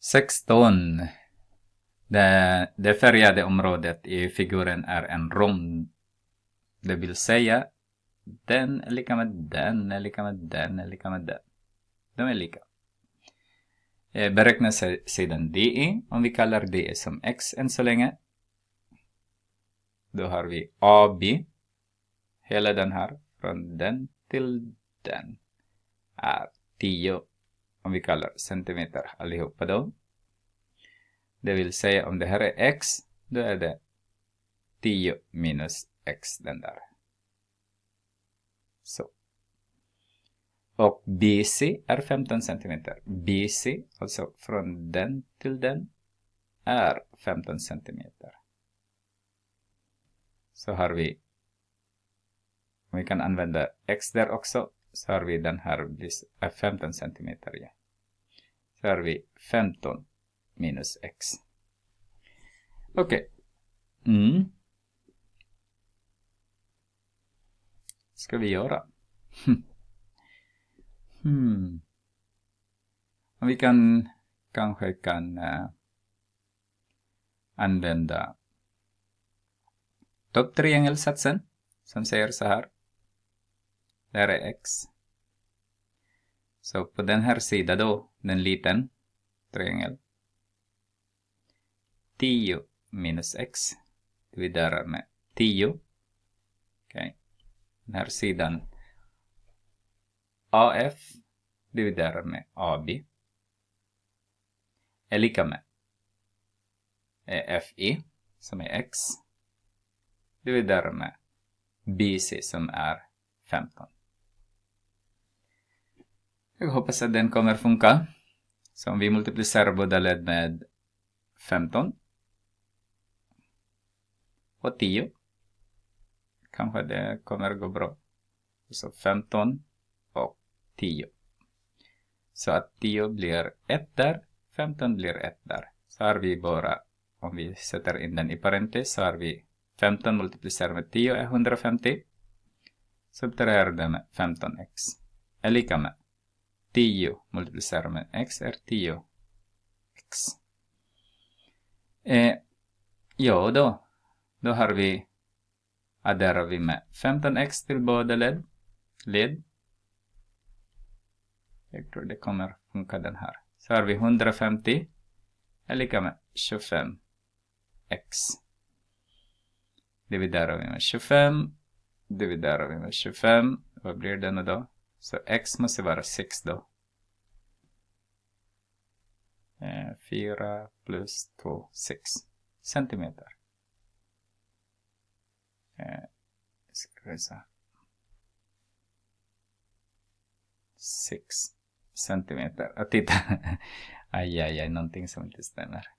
16. Det, det färgade området i figuren är en rond. Det vill säga, den är lika med den, är lika med den, är lika med den. De är lika. Eh, Beräkna sidan DE om vi kallar DE som X än så länge. Då har vi AB. Hela den här, från den till den, är 10 om vi kallar centimeter allihopa då. Det vill säga om det här är x, då är det 10 minus x den där. Så. Och BC är 15 cm. BC, alltså från den till den, är 15 cm. Så har vi, vi kan använda x där också, så har vi den här blir 15 cm. Ja. Så har vi 15 minus x. Okej. Okay. Mm. Ska vi göra? Hm. hmm. Vi kan kanske kan uh, använda topptriangelsatsen som säger så här. Där är x. Så på den här sidan då, den liten triangel. 10 minus x dividerar med 10. Okay. Den här sidan AF dividerar med AB är lika med e FI som är x dividerar med BC som är 15. Jag hoppas att den kommer funka. Så om vi multiplicerar båda led med 15 och 10 kanske det kommer gå bra. Så 15 och 10. Så att 10 blir 1 där, 15 blir 1 där. Så har vi bara, om vi sätter in den i parentes, så har vi 15 multiplicerat med 10 är 150. Subtraherar det med 15x är lika med 10 multiplicerar med x är 10. x. Eh, ja, då. Då har vi adderar vi med 15x till båda led. led. Jag tror det kommer funka den här. Så har vi 150 är lika med 25x. Dividerar vi med 25, dividerar vi med 25, vad blir det nu då? Så x måste vara 6 då. 4 plus 2, 6 centimeter. Eh, 6 centimeter. titta, aj, aj, aj, någonting som inte stämmer.